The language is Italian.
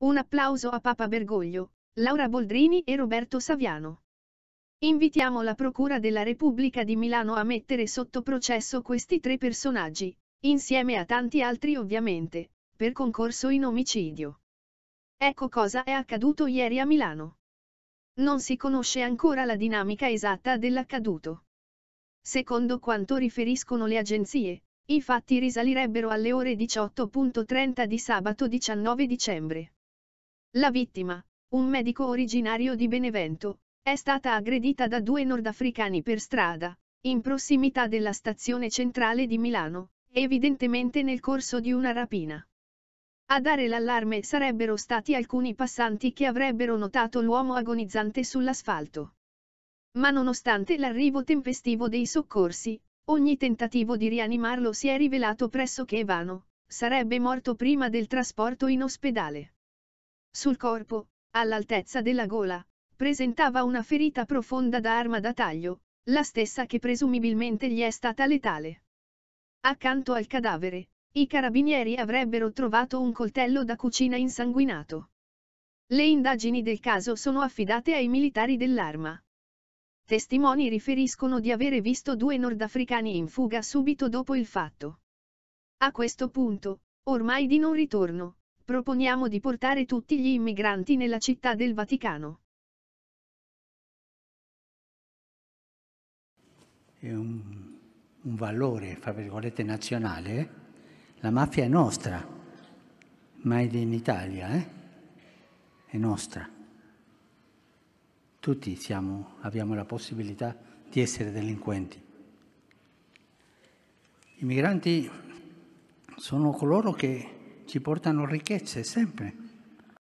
Un applauso a Papa Bergoglio, Laura Boldrini e Roberto Saviano. Invitiamo la Procura della Repubblica di Milano a mettere sotto processo questi tre personaggi, insieme a tanti altri ovviamente, per concorso in omicidio. Ecco cosa è accaduto ieri a Milano. Non si conosce ancora la dinamica esatta dell'accaduto. Secondo quanto riferiscono le agenzie, i fatti risalirebbero alle ore 18.30 di sabato 19 dicembre. La vittima, un medico originario di Benevento, è stata aggredita da due nordafricani per strada, in prossimità della stazione centrale di Milano, evidentemente nel corso di una rapina. A dare l'allarme sarebbero stati alcuni passanti che avrebbero notato l'uomo agonizzante sull'asfalto. Ma nonostante l'arrivo tempestivo dei soccorsi, ogni tentativo di rianimarlo si è rivelato pressoché vano, sarebbe morto prima del trasporto in ospedale sul corpo, all'altezza della gola, presentava una ferita profonda da arma da taglio, la stessa che presumibilmente gli è stata letale. Accanto al cadavere, i carabinieri avrebbero trovato un coltello da cucina insanguinato. Le indagini del caso sono affidate ai militari dell'arma. Testimoni riferiscono di avere visto due nordafricani in fuga subito dopo il fatto. A questo punto, ormai di non ritorno, Proponiamo di portare tutti gli immigranti nella città del Vaticano. È un, un valore, fra virgolette, nazionale. Eh? La mafia è nostra, made in Italia, eh? è nostra. Tutti siamo, abbiamo la possibilità di essere delinquenti. I migranti sono coloro che ci portano ricchezze sempre.